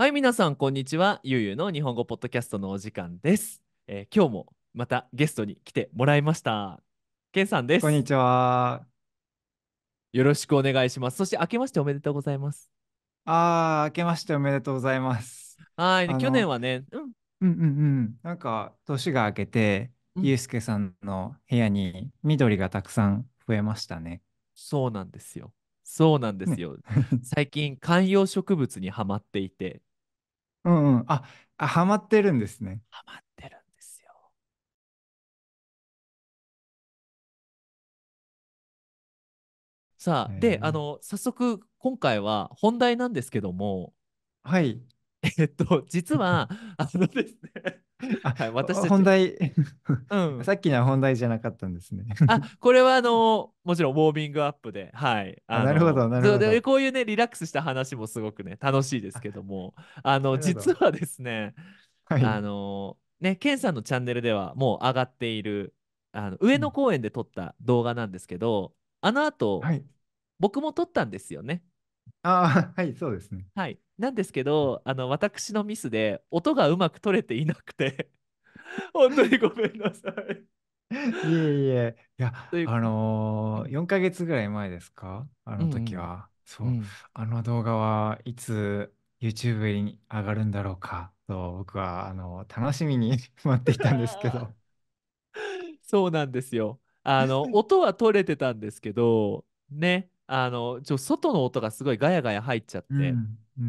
はい、皆さん、こんにちは。ゆうゆうの日本語ポッドキャストのお時間です。えー、今日もまたゲストに来てもらいました。けんさんです。こんにちは。よろしくお願いします。そして、明けましておめでとうございます。ああ、明けましておめでとうございます。はい、去年はね、うん、うんうんうんなんか、年が明けて、ゆうすけさんの部屋に緑がたくさん増えましたね。そうなんですよ。そうなんですよ。ね、最近、観葉植物にはまっていて。うんうん。あ、あハマってるんですね。ハマってるんですよ。さあ、で、あの、早速、今回は本題なんですけども、はい。えっと、実は、あのですねはい、私本題、うん、さっきのは本題じゃなかったんですね。あこれはあのもちろんウォーミングアップで、はい、なるほどなるほどこういうねリラックスした話もすごくね楽しいですけどもあの実はですね、はい、あのねケンさんのチャンネルではもう上がっているあの上野公園で撮った動画なんですけど、うん、あのあと、はい、僕も撮ったんですよね。ああはいそうですね。はいなんですけど、あの、私のミスで音がうまく取れていなくて 本当にごめんなさい。いえいえ、いや、というあのー、4ヶ月ぐらい前ですかあの時は。そうう、ん。あの動画はいつ YouTube に上がるんだろうかと僕はあの楽しみに 待っていたんですけど。そうなんですよ。あの、音は取れてたんですけど、ね、あのちょ外の音がすごいガヤガヤ入っちゃって、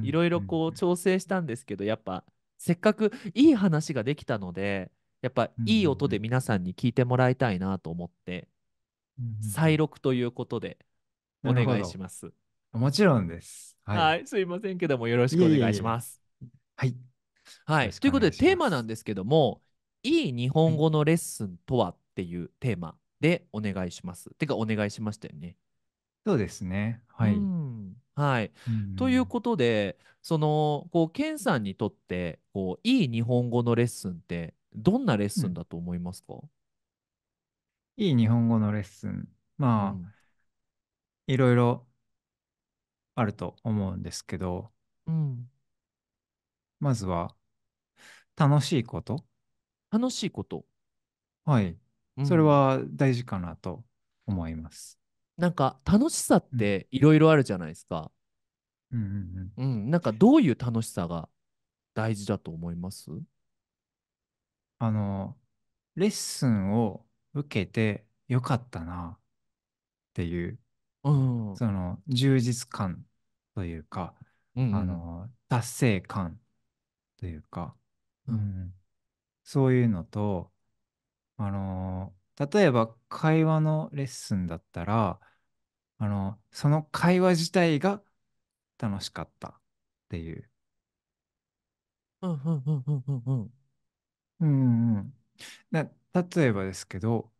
いろいろこう調整したんですけど、やっぱせっかくいい話ができたので、やっぱいい音で皆さんに聞いてもらいたいなと思って、再録ということでお願いします。もちろんです、はい。はい、すいませんけどもよろしくお願いします。いえいえはい。はい、ということでテーマなんですけども、いい日本語のレッスンとはっていうテーマでお願いします。はい、てかお願いしましたよね。そうですね。はい。ん、はい。うんということで、その、こう、ケンさんにとって、こう、いい日本語のレッスンって、どんなレッスンだと思いますかいい日本語のレッスン。まあ、ん。いろいろあると思うんですけど、うん。まずは楽しいこと。楽しいこと。はい。それは大事かなと思います。なんか楽しさっていろいろあるじゃないですか。うん、うんうん、なんかどういう楽しさが大事だと思いますあの、レッスンを受けてよかったなっていう、うん、その充実感というか、うんうん、あの達成感というか、うん、うん、そういうのと、あの例えば会話のレッスンだったらあの、その会話自体が楽しかったっていう。うんうんうんうんうんうん。うんうん。例えばですけど、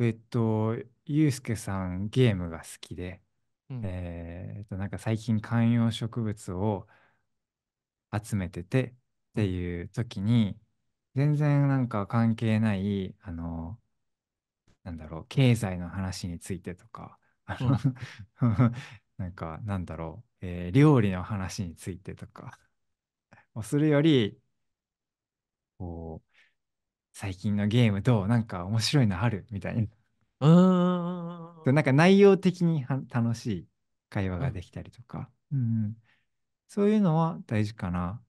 えっと、ゆうすけさんゲームが好きで、うん。えーっと、なんか最近観葉植物を集めててっていう時に、全然なんか関係ない、あの、なんだろう、経済の話についてとか、うん、なんかなんだろう、えー、料理の話についてとかをするよりこう最近のゲームどうなんか面白いのあるみたいな。うんなんか内容的に楽しい会話ができたりとか、うん、うん、そういうのは大事かな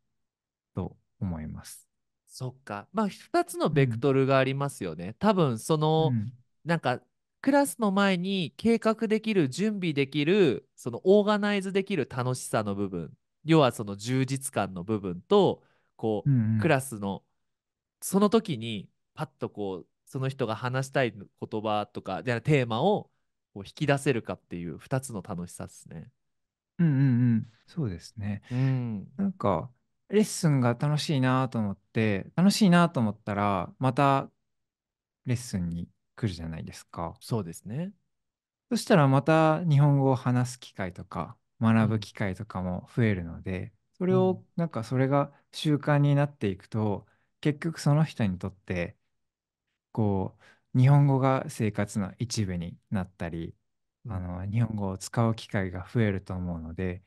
と思います。そっかまあ2つのベクトルがありますよね。うん、多分その、うん、なんかクラスの前に計画できる、準備できる、そのオーガナイズできる楽しさの部分、要はその充実感の部分と、こう、うんクラスの、その時にパッとこう、その人が話したい言葉とか、あテーマをこう引き出せるかっていう2つの楽しさですね。うんうんうん、そうですね。うん、なんか、レッスンが楽しいなと思って、楽しいなと思ったら、またレッスンにくるじゃないですか。そうですね。そしたらまた日本語を話す機会とか学ぶ機会とかも増えるので、それをなんかそれが習慣になっていくと、結局その人にとってこう日本語が生活の一部になったり、うん、あの日本語を使う機会が増えると思うので、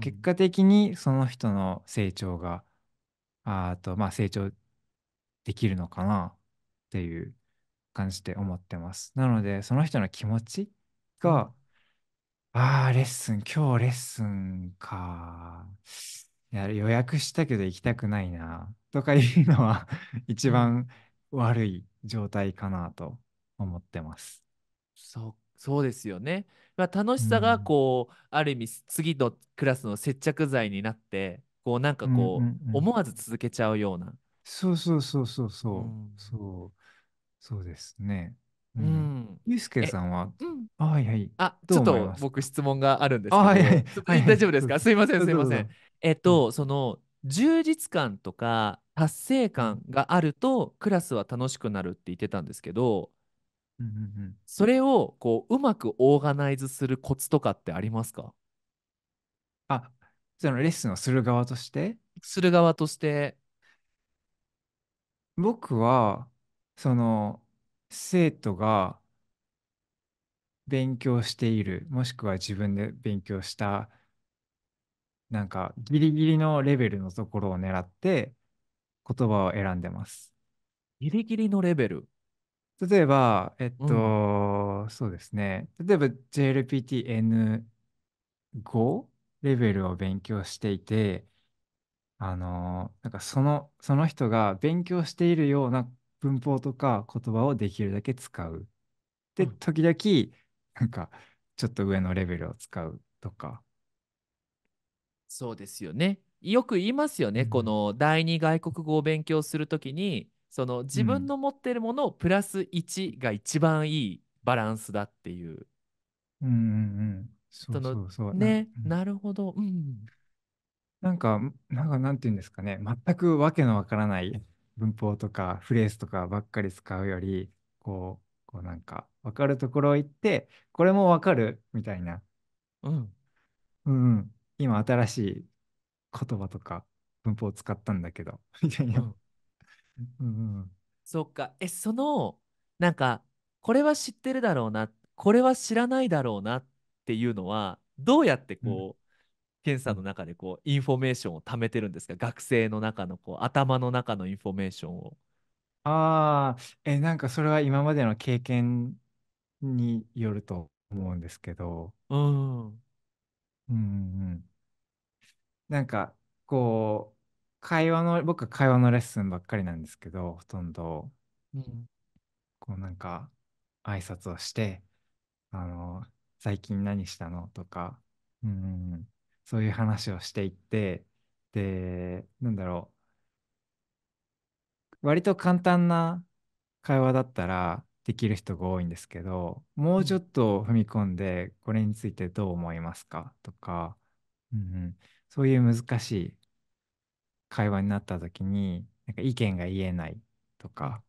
結果的にその人の成長が、あとまあ成長できるのかなっていう感じて思ってます。なので、その人の気持ちが、ああ、レッスン、今日レッスンか。や予約したけど行きたくないな、とかいうのは 一番悪い状態かなと思ってます。そうそうですよね。まあ、楽しさがこう、うん、ある意味次のクラスの接着剤になってこうなんかこう,、思わず続けちゃうような。うそうそうそうそう。そうそうですね。ううんん。ゆうすさんは、うん。あ、はいはい。あ、ちょっと僕質問があるんですけど、はいはいちょっとはいはい大丈夫ですかすいません、すいません。。えっと、その充実感とか達成感があるとクラスは楽しくなるって言ってたんですけど、うんうんうん、それをこううまくオーガナイズするコツとかってありますかあ、そのレッスンをする側として、する側として。僕は、その生徒が勉強している、もしくは自分で勉強した、なんかギリギリのレベルのところを狙って言葉を選んでます。ギリギリのレベル。例えば、えっうん。と、そうですね。例えば JLPTN5 レベルを勉強していて、あの、なんかその、その人が勉強しているような文法とか言葉をできるだけ使う。で、時々、なんか、ちょっと上のレベルを使うとか。そうですよね。よく言いますよね。うん、この第二外国語を勉強するときに、その自分の持ってるものをプラス1が一番いいバランスだっていう。うんうんうん。そうそうそうね、ななるほど。うん。なんか、なんか、なんていうんですかね。全くわけのわからない文法とかフレーズとかばっかり使うより、こう、こうなんか、わかるところ行って、これもわかるみたいな。うん。うん、今、新しい言葉とか文法を使ったんだけど、みたいな。うん、そっか。え、その、なんか、これは知ってるだろうな、これは知らないだろうなっていうのは、どうやってこう、うん健さんの中でこうインフォメーションを貯めてるんですか学生の中のこう頭の中のインフォメーションを。ああ、え、なんかそれは今までの経験によると思うんですけど、うん。うんうん。なんかこう、会話の、僕は会話のレッスンばっかりなんですけど、ほとんど、うん。こうなんか挨拶をして、あの、最近何したのとか、うん。そういう話をしていって、で、なんだろう。割と簡単な会話だったらできる人が多いんですけど、もうちょっと踏み込んで、これについてどう思いますかとか、うんうん、そういう難しい会話になった時に、なんか意見が言えないとか、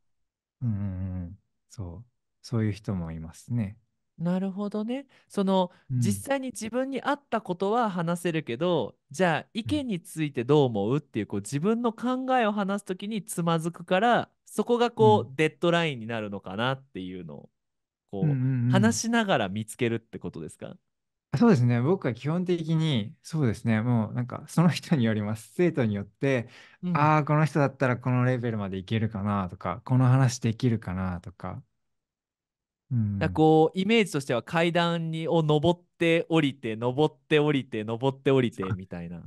うんうんうん、そう、そういう人もいますね。なるほどね。そのうん、実際に自分に合ったことは話せるけど、じゃあ意見についてどう思うっていうこう自分の考えを話すときにつまずくから、そこがこうん、デッドラインになるのかなっていうのをうん、うこうん話しながら見つけるってことですかそうですね。僕は基本的に、そうですね。もうなんかその人によります。生徒によって、うん。ああ、この人だったらこのレベルまでいけるかなとか、この話できるかなとか。だこうイメージとしては階段にを登って降りて登って降りて登って降りてみたいな。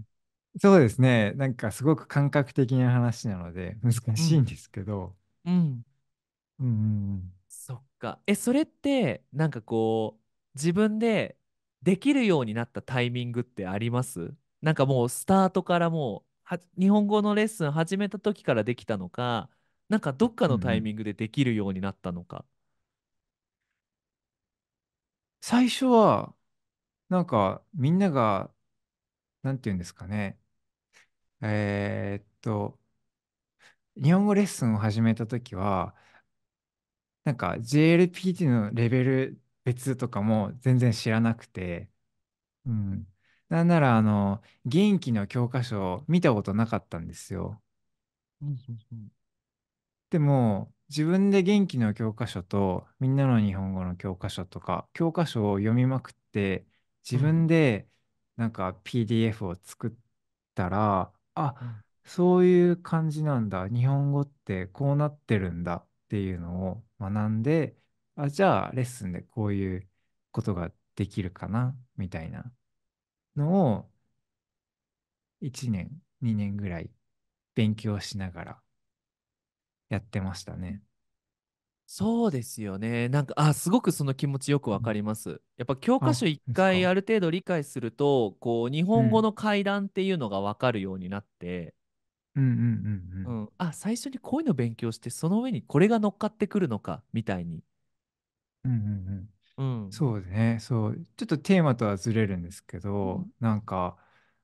そうですねなんかすごく感覚的な話なので難しいんですけど。うん、うん、うんうんそっかえそれってなんかこう自分でできるようになったタイミングってありますなんかもうスタートからもう日本語のレッスン始めた時からできたのかなんかどっかのタイミングでできるようになったのか。うん最初は、なんか、みんなが、なんていうんですかね。えーっと、日本語レッスンを始めたときは、なんか JLPT のレベル別とかも全然知らなくて、うん。なんなら、あの、元気の教科書を見たことなかったんですよ。うんうんうんでも、自分で元気の教科書と、みんなの日本語の教科書とか、教科書を読みまくって、自分でなんか PDF を作ったら、あ、そういう感じなんだ。日本語ってこうなってるんだっていうのを学んで、あ、じゃあレッスンでこういうことができるかなみたいなのを1年、2年ぐらい勉強しながらやってましたね。そうですよね。なんか、あ、すごくその気持ちよくわかります。やっぱ教科書一回ある程度理解すると、こう、日本語の階段っていうのがわかるようになって、うんうんうんううん。あ、最初にこういうの勉強して、その上にこれが乗っかってくるのか、みたいに。うんうんうん。うん。そうね、そう、ちょっとテーマとはずれるんですけうど、んなんか、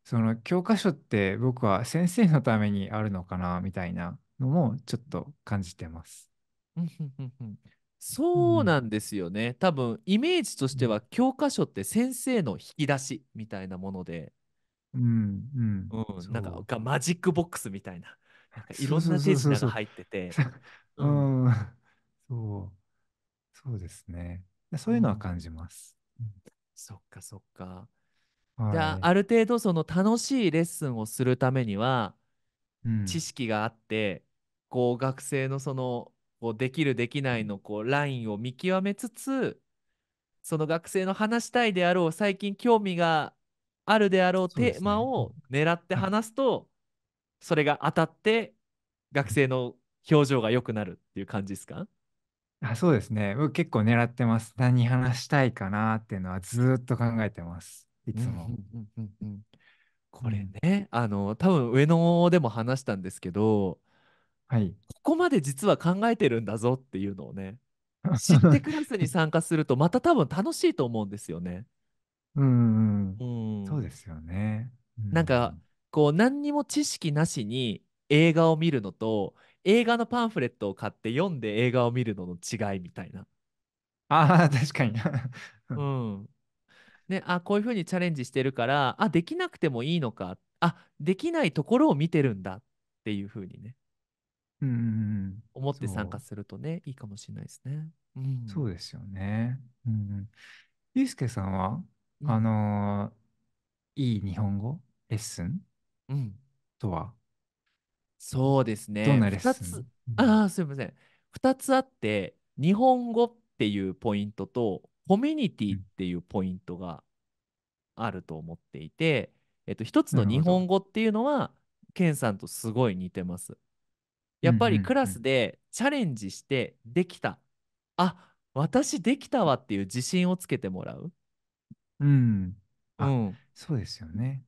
その教科書って僕は先生のためにあるのかなみたいなのもちょっと感じてます。そうなんですよね、うん、多分イメージとしては教科書って先生の引き出しみたいなもので、うんうんうん、なんかマジックボックスみたいななんかいろんな手品が入ってて。そうそうですね。そういうのは感じます。うん、そっかそっか。はい、ある程度その楽しいレッスンをするためには知識があって、こう学生のそのこうできるできないのこうラインを見極めつつその学生の話したいであろう最近興味があるであろうテーマを狙って話すとそれが当たって学生の表情が良くなるっていう感じですかあ、そうですね。僕結構狙ってます。何話したいかなっていうのはずっと考えてます。いつも。これね、あの多分上野でも話したんですけど、はい、ここまで実は考えてるんだぞっていうのをね 知ってクラスに参加するとまた多分楽しいと思うんですよね。うん、うん、そうですよね。うん、なんか こう何にも知識なしに映画を見るのと映画のパンフレットを買って読んで映画を見るのの違いみたいな。あー確かに、うん、ね、あこういうふうにチャレンジしてるからあできなくてもいいのかあできないところを見てるんだっていうふうにねうん思って参加するとねいいかもしれないですね。うん、そうですよね。うん、ゆうスケさんは、うん、あのいい日本語レッスン、うん、とはそうですね。どんなレッスンあすみません。2つあって日本語っていうポイントとコミュニティっていうポイントがあると思っていて、えっと、一つの日本語っていうのはケンさんとすごい似てます。やっぱりクラスでチャレンジしてできた、あ私できたわっていう自信をつけてもらう。うん。うん、そうですよね。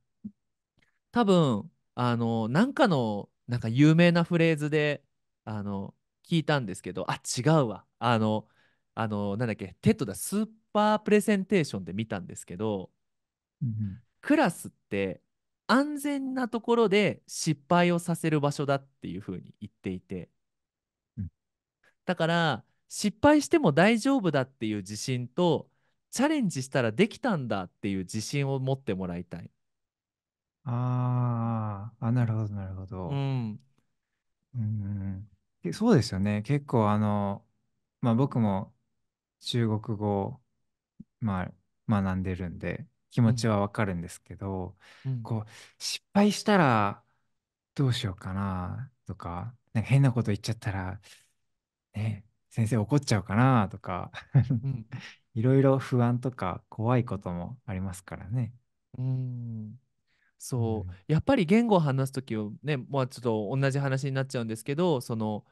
多分あのなんかのなんか有名なフレーズであの聞いたんですけどあ違うわあのあのなんだっけテッドだスーパープレゼンテーションで見たんですけど、うん、クラスって安全なところで失敗をさせる場所だっていうふうに言っていて、うん、だから失敗しても大丈夫だっていう自信とチャレンジしたらできたんだっていう自信を持ってもらいたい。ああ、なるほど、なるほど。うん。うん、そうですよね。結構、あの、まあ僕も中国語を、まあ、学んでるんで気持ちはわかるんですけど、うん、こう失敗したらどうしようかなとかなんか変なこと言っちゃったら、ね、先生怒っちゃうかなとか、いろいろ不安とか怖いこともありますからね。うんそう、うん、やっぱり言語を話す時をねもうちょっと同じ話になっちゃうんですけどその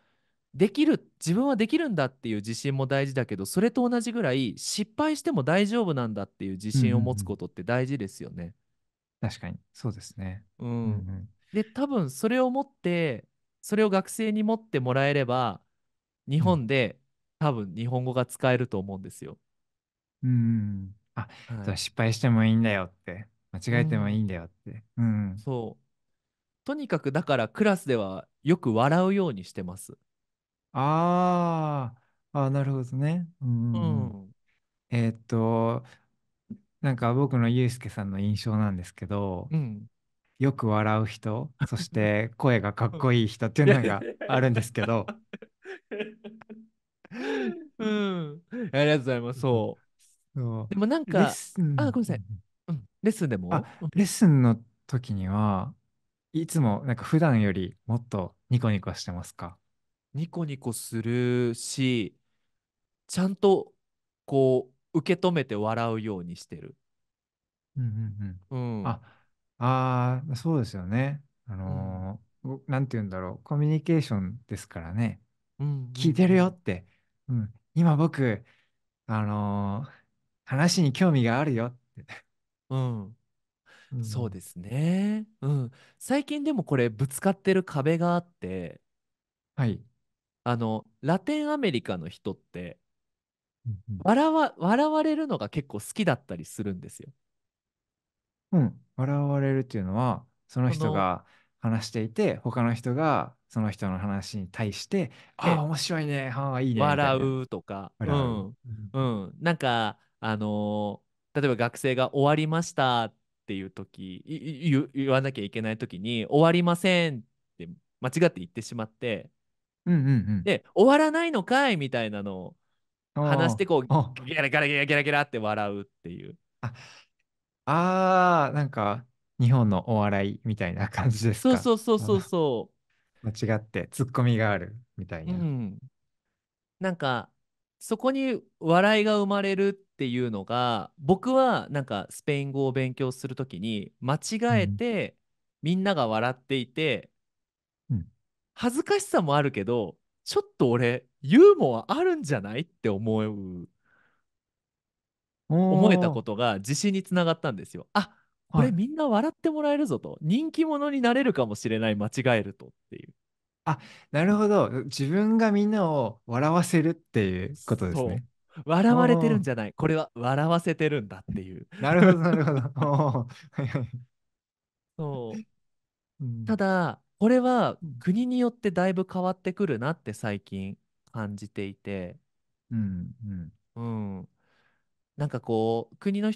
できる自分はできるんだっていう自信も大事だけどそれと同じぐらい失敗しても大丈夫なんだっていう自信を持つことって大事ですよね。うんうんうん、確かにそうですね、うん、うんうん、で多分それを持ってそれを学生に持ってもらえれば日本で、うん、多分日本語が使えると思うんですよ。うん、あ、はい、失敗してもいいんだよって間違えてもいいんだよって。うん、うん、そうとにかくだからクラスではよく笑うようにしてます。ああなるほどね。うんうんえっと、なんか僕のユうスケさんの印象なんですけど、うん。よく笑う人、そして 声がかっこいい人っていうのがあるんですけど、うん。ありがとうございます。そう。そうでもなんレッか、スあ、ごめんなさい。ン、うん。レッスンでもあ、うんレッスンの時には、いつもなんか普段よりもっとニコニコしてますかニコニコするしちゃんとこう受け止めて笑うようにしてる。うんうんうんああそうですよね。あのー、うん、なんて言うんだろうコミュニケーションですからね。うん聞いてるよって、うん、今僕あのー、話に興味があるよって。うん、うん、そうですね、うん、最近でもこれぶつかってる壁があって、はい、あのラテンアメリカの人って笑わ笑われるのが結構好きだったりするんですよ。うん、笑われるっていうのはその人が話していて他の人がその人の話に対して「ああ面白いねはあいいね」笑うとかうん、うん、なんかあのー、例えば学生が「終わりました」っていう時言わなきゃいけない時に「終わりません」って間違って言ってしまってうんうんうん、で終わらないのかいみたいなのを話してこうギャラギャラギャラギャラギャラって笑うっていう。ああなんか日本のお笑いみたいな感じですかそうそうそうそうそう。間違ってツッコミがあるみたいな。うん、なんかそこに笑いが生まれるっていうのが僕はなんかスペイン語を勉強するときに間違えて、みんなが笑っていて恥ずかしさもあるけどちょっと俺ユーモアあるんじゃないって思う思えたことが自信につながったんですよ。あこれみんな笑ってもらえるぞと、はい、人気者になれるかもしれない間違えるとっていう。あなるほど自分がみんなを笑わせるっていうことですね。笑われてるんじゃないこれは笑わせてるんだっていう。なるほどなるほど。そううん、ただこれは国によってだいぶ変わってくるなって最近感じていて、うんうん、なんかこう国の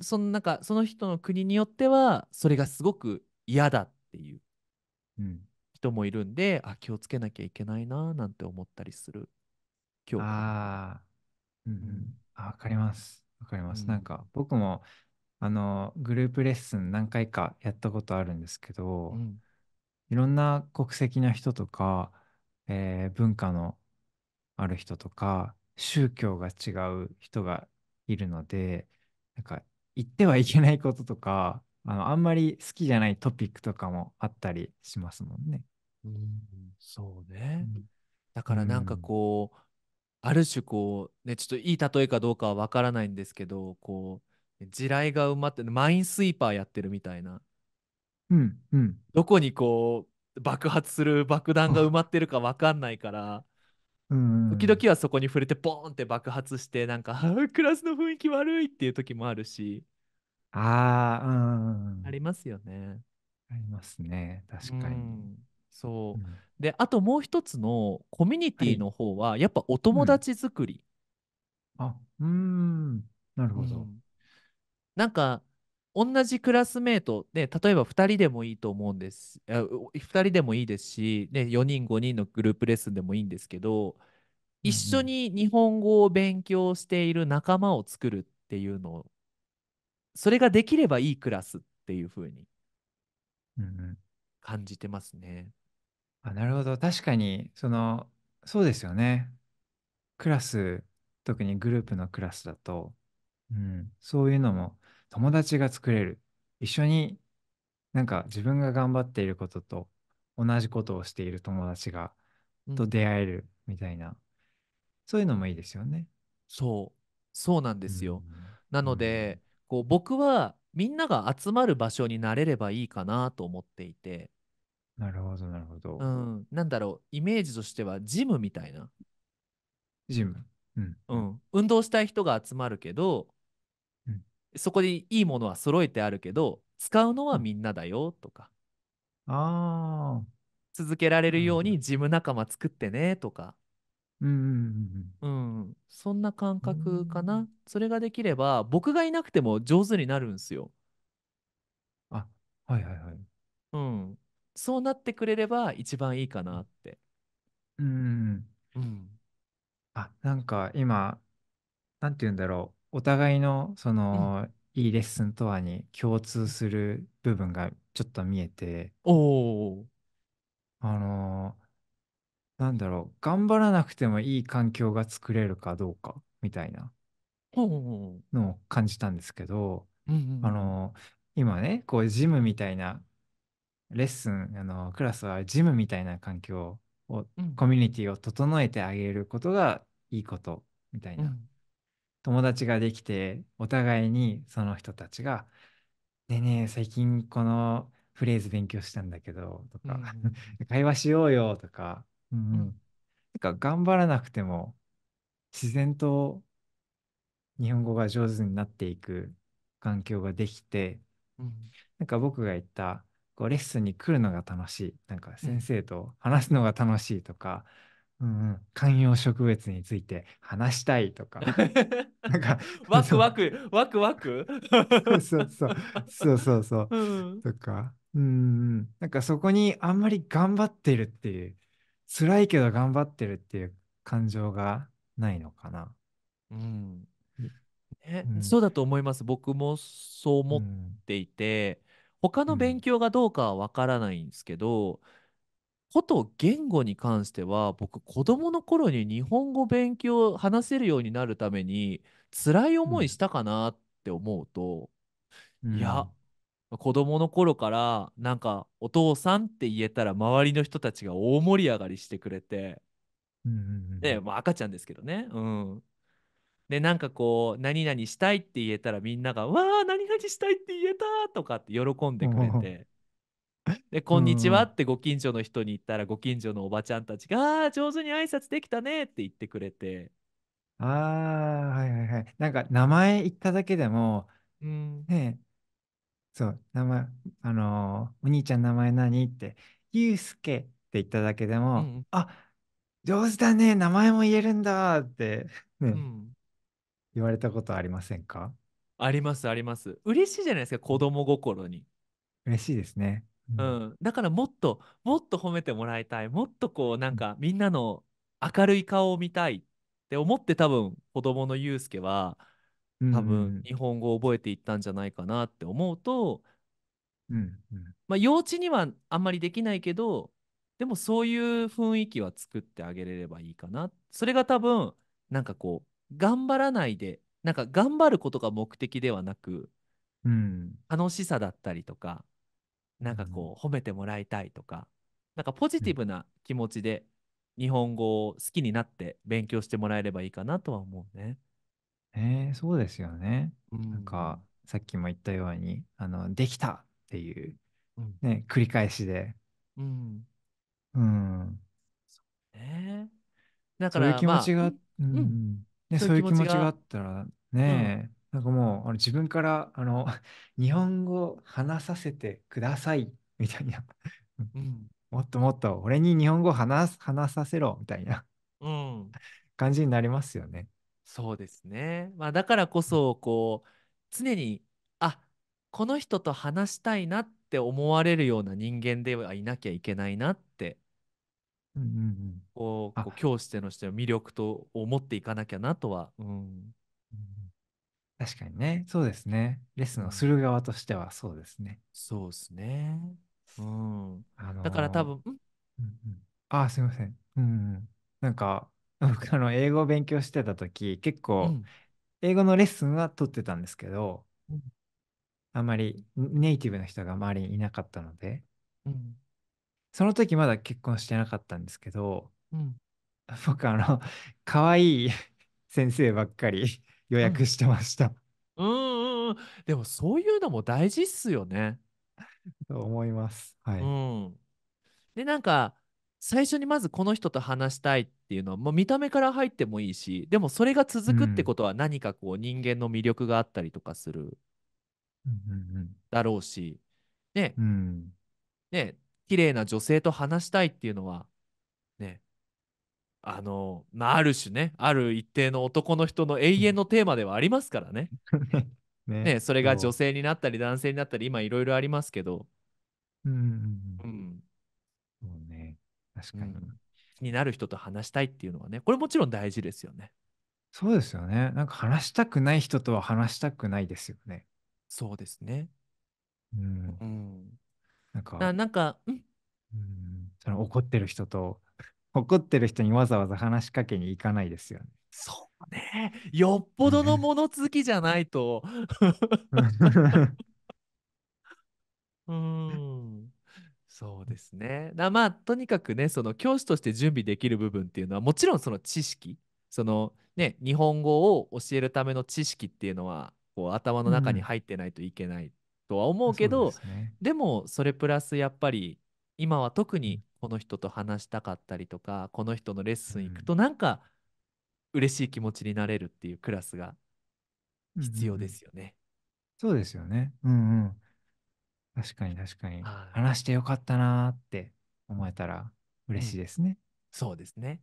そのなんかその人の国によってはそれがすごく嫌だっていう人もいるんで、あ気をつけなきゃいけないななんて思ったりする今日あ、うんうん、あ分かります分かります、うなんか僕もあのグループレッスン何回かやったことあるんですけど、うんいろんな国籍の人とか、えー、文化のある人とか、宗教が違う人がいるので、なんか言ってはいけないこととか、あのあんまり好きじゃないトピックとかもあったりしますもんね。うん、そうね。うん、だからなんかこう、うん、ある種こう、ね、ちょっといい例えかどうかはわからないんですけど、こう、地雷が埋まって、マインスイーパーやってるみたいな。うんうん。どこにこう爆発する爆弾が埋まってるか分かんないから、う時々はそこに触れてボーンって爆発してなんか クラスの雰囲気悪いっていう時もあるしああ、うんありますよね。ありますね。確かに。ん、そう。ん、で、あともう一つのコミュニティの方は、やっぱお友達作り。あ、うん。なるほど。ん、なんか、同じクラスメートで、例えば2人でもいいと思うんです。あ2人でもいいですし、ね、4人、5人のグループレッスンでもいいんですけど、一緒に日本語を勉強している仲間を作るっていうのを、それができればいいクラスっていうふうに感じてますね。うん、あなるほど。確かに、その、そうですよね。クラス、特にグループのクラスだと、うん、そういうのも友達が作れる。一緒になんか自分が頑張っていることと同じことをしている友達が、と出会えるみたいな、そういうのもいいですよね。そうそうなんですよ。うん、なので、うん、こう僕はみんなが集まる場所になれればいいかなと思っていて。なるほどなるほど。うん、なんだろうイメージとしてはジムみたいな。ジム。うん、うん、運動したい人が集まるけどそこでいいものは揃えてあるけど使うのはみんなだよとか、ああ続けられるようにジム仲間作ってねとか、うんうん、うん、そんな感覚かな、うん、それができれば僕がいなくても上手になるんですよ。あはいはいはい。うん、そうなってくれれば一番いいかなって。うん、うん、あなんか今なんて言うんだろうお互いのその、いいレッスンとはに共通する部分がちょっと見えて、おお。あのーなんだろう、頑張らなくてもいい環境が作れるかどうかみたいなのを感じたんですけど、う。んうんあのー今ね、こうジムみたいなレッスン、あのークラスはジムみたいな環境を、うんコミュニティを整えてあげることがいいことみたいうんな友達ができて、お互いにその人たちが、ねえねえ、最近このフレーズ勉強したんだけど、とか、うん、会話しようよとか、うん、うん、なんか頑張らなくても、自然と日本語が上手になっていく環境ができて、うん、なんか僕が言ったこうレッスンに来るのが楽しいなんか先生と話すのが楽しいとか、うん観葉植物について話したいとか なんかワクワクワクワクそうそうそうそうそう、うん、かうんなんかそこにあんまり頑張ってるっていう辛いけど頑張ってるっていう感情がないのかな。うんえ、うん、そうだと思います僕もそう思っていて、うん、他の勉強がどうかはわからないんですけど、こと言語に関しては僕子どもの頃に日本語勉強話せるようになるために辛い思いしたかなって思うと、うん、いや子どもの頃からなんかお父さんって言えたら周りの人たちが大盛り上がりしてくれて、うんうんねまあ、赤ちゃんですけどね、うん、でなんかこう「何々したい」って言えたらみんなが「わあ何々したいって言えた!」とかって喜んでくれて。で、こんにちはってご近所の人に言ったら、ご近所のおばちゃんたちが、ああ、上手に挨拶できたねって言ってくれて。ああ、はいはいはい。なんか名前言っただけでも、うん、ねそう、名前、あのー、お兄ちゃん名前何って、ゆうすけって言っただけでも、うん、あ上手だね、名前も言えるんだってね、うん、言われたことありませんかありますあります。嬉しいじゃないですか、子供心に。嬉しいですね。うん、だからもっともっと褒めてもらいたいもっとこうなんかみんなの明るい顔を見たいって思って多分子どものユうスケは多分日本語を覚えていったんじゃないかなって思うと、うんうん、まあ、幼稚にはあんまりできないけどでもそういう雰囲気は作ってあげれればいいかなそれが多分なんかこう頑張らないでなんか頑張ることが目的ではなく、うん、楽しさだったりとかなんかこう、褒めてもらいたいとか、なんかポジティブな気持ちで日本語を好きになって勉強してもらえればいいかなとは思うね。えー、そうですよね。うん、なんかさっきも言ったようにあのできたっていう、ね、うん、繰り返しで。うん。うん。うね。だから、そういう気持ちが、まあ、うん、ね、そういう気持ちがあったらね、なんかもう、あの自分から、あの、日本語話させてください、みたいな。うん、もっともっと、俺に日本語話話させろ、みたいな、うん、感じになりますよね。そうですね。まあ、だからこそ、こう、常に、あこの人と話したいなって思われるような人間ではいなきゃいけないなって、うんうんうん、こう、こう教師での人の魅力と思っていかなきゃなとは、うん、確かにね。そうですね。レッスンをする側としてはそうですね。そうですね。うん。あのーだから多分、うんうんあすいません。うんなんか、僕、あの、英語を勉強してた時、結う構、ん。英語のレッスンは取ってたんですけど、うんあまりネイティブの人が周りにいなかったので、うんその時まだ結婚してなかったんですけど、うん僕、あの、可愛い先生ばっかり予約してました。うん、うんうんでもそういうのも大事っすよね。と思います。はい。うん、でなんか最初にまずこの人と話したいっていうのは、もう見た目から入ってもいいしでもそれが続くってことは何かこう人間の魅力があったりとかするだろうしね、うん、ね綺麗な女性と話したいっていうのはねあの、まあ、ある種ね、ある一定の男の人の永遠のテーマではありますからね。ね、ね、それが女性になったり男性になったり、今いろいろありますけど。うん。うん。そうね。確かに、うん、になる人と話したいっていうのはね、これもちろん大事ですよね。そうですよね。なんか話したくない人とは話したくないですよね。そうですね。うん。うん、なんか、なんか、うん、うん。その怒ってる人と怒ってる人にわざわざ話しかけに行かないですよね。そうね。よっぽどの物好きじゃないと。うん。そうですね。だまあとにかくねその教師として準備できる部分っていうのはもちろんその知識そのね日本語を教えるための知識っていうのはこう頭の中に入ってないといけないとは思うけど、うんでね、でもそれプラスやっぱり今は特にこの人と話したかったりとかこの人のレッスン行くとなんか嬉しい気持ちになれるっていうクラスが必要ですよね。うんうん、そうですよね。うんうん。確かに確かに。話してよかったなーって思えたら嬉しいですね。うん、そうですね。